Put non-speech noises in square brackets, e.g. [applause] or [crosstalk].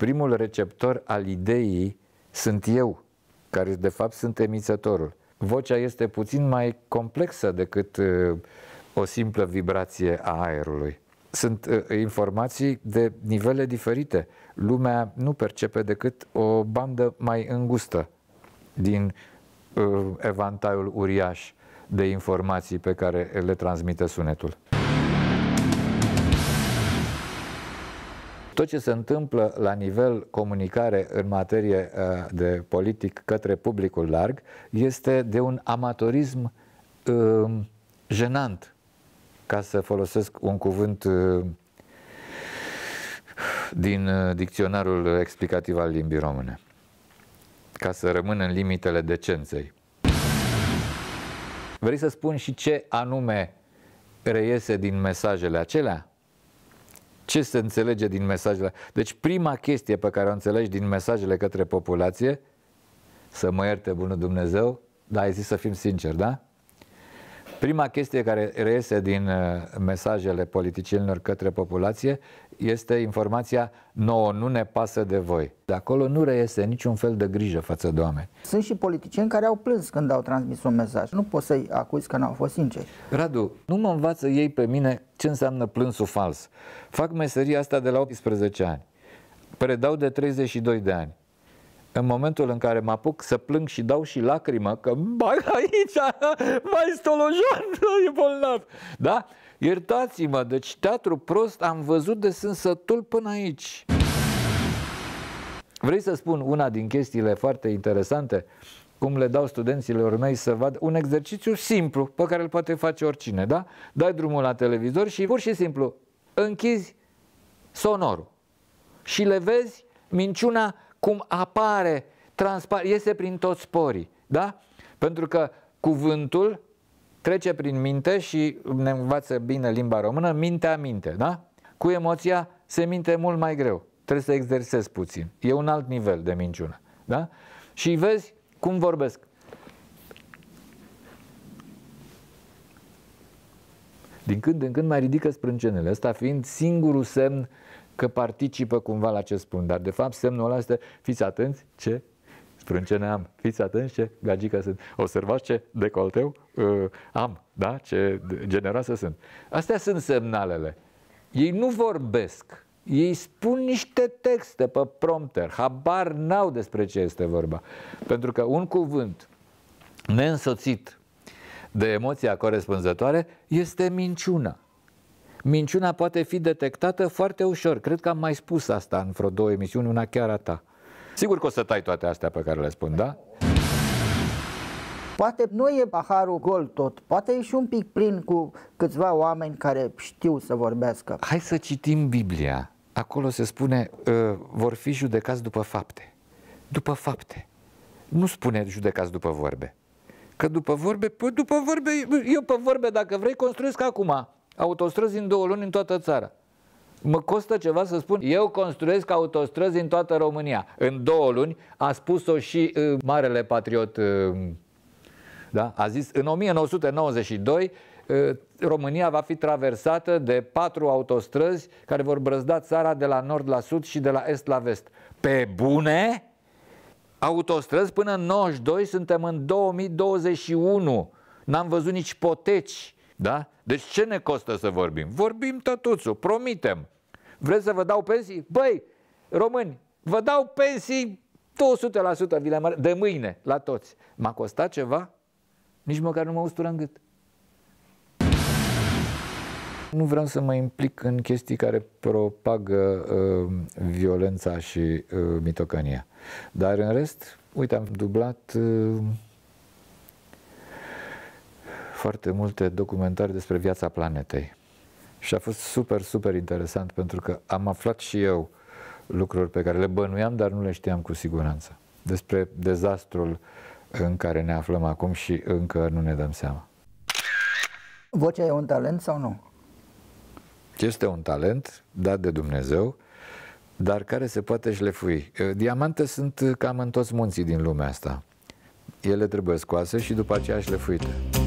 primul receptor al ideii sunt eu, care de fapt sunt emițătorul. Vocea este puțin mai complexă decât uh, o simplă vibrație a aerului. Sunt uh, informații de nivele diferite. Lumea nu percepe decât o bandă mai îngustă din uh, evantaiul uriaș de informații pe care le transmite sunetul. Tot ce se întâmplă la nivel comunicare în materie uh, de politic către publicul larg este de un amatorism uh, jenant, ca să folosesc un cuvânt uh, din uh, dicționarul explicativ al limbii române, ca să rămân în limitele decenței. Vrei să spun și ce anume reiese din mesajele acelea? Ce se înțelege din mesajele? Deci prima chestie pe care o înțelegi din mesajele către populație, să mă ierte bunul Dumnezeu, dar ai zis să fim sinceri, da? Prima chestie care reiese din uh, mesajele politicienilor către populație este informația nouă, nu ne pasă de voi. De acolo nu reiese niciun fel de grijă față de oameni. Sunt și politicieni care au plâns când au transmis un mesaj. Nu poți să-i acuzi că n-au fost sinceri. Radu, nu mă învață ei pe mine ce înseamnă plânsul fals. Fac meseria asta de la 18 ani. Predau de 32 de ani în momentul în care mă apuc să plâng și dau și lacrimă, că bag aici, mai stolojan, [laughs] e bolnav. Da? Iertați-mă, deci teatru prost am văzut de sânsătul până aici. Vrei să spun una din chestiile foarte interesante? Cum le dau studenților mei să vadă un exercițiu simplu pe care îl poate face oricine, da? Dai drumul la televizor și pur și simplu închizi sonorul și le vezi minciuna cum apare, transpar, iese prin toți sporii. Da? Pentru că cuvântul trece prin minte și ne învață bine limba română, mintea minte, da? Cu emoția se minte mult mai greu. Trebuie să exersezi puțin. E un alt nivel de minciună. Da? Și vezi cum vorbesc. Din când în când mai ridică sprâncenele, ăsta fiind singurul semn că participă cumva la ce spun. Dar de fapt semnul ăla este, fiți atenți ce sprâncene am, fiți atenți ce gagică sunt. Observați ce decolteu uh, am, da? ce generoasă sunt. Astea sunt semnalele. Ei nu vorbesc, ei spun niște texte pe prompter, habar n-au despre ce este vorba. Pentru că un cuvânt neînsoțit de emoția corespunzătoare este minciuna minciuna poate fi detectată foarte ușor. Cred că am mai spus asta în vreo două emisiuni, una chiar a ta. Sigur că o să tai toate astea pe care le spun, da? Poate nu e paharul gol tot, poate e și un pic plin cu câțiva oameni care știu să vorbească. Hai să citim Biblia. Acolo se spune, uh, vor fi judecați după fapte. După fapte. Nu spune judecați după vorbe. Că după vorbe, păi după vorbe, eu pe vorbe, dacă vrei, construiesc acum autostrăzi în două luni în toată țara. Mă costă ceva să spun, eu construiesc autostrăzi în toată România. În două luni a spus-o și uh, marele patriot, uh, da? a zis, în 1992 uh, România va fi traversată de patru autostrăzi care vor brăzda țara de la nord la sud și de la est la vest. Pe bune? Autostrăzi până în 92 suntem în 2021. N-am văzut nici poteci da? Deci ce ne costă să vorbim? Vorbim tătuțul, promitem. Vreți să vă dau pensii? Băi, români, vă dau pensii 200% vi le de mâine, la toți. M-a costat ceva? Nici măcar nu mă ustură în gât. Nu vreau să mă implic în chestii care propagă uh, violența și uh, mitocania. Dar în rest, uite, am dublat uh, foarte multe documentare despre viața planetei. Și a fost super, super interesant pentru că am aflat și eu lucruri pe care le bănuiam, dar nu le știam cu siguranță. Despre dezastrul în care ne aflăm acum și încă nu ne dăm seama. Vocea e un talent sau nu? Este un talent dat de Dumnezeu, dar care se poate șlefui. Diamante sunt cam în toți munții din lumea asta. Ele trebuie scoase și după aceea șlefuite.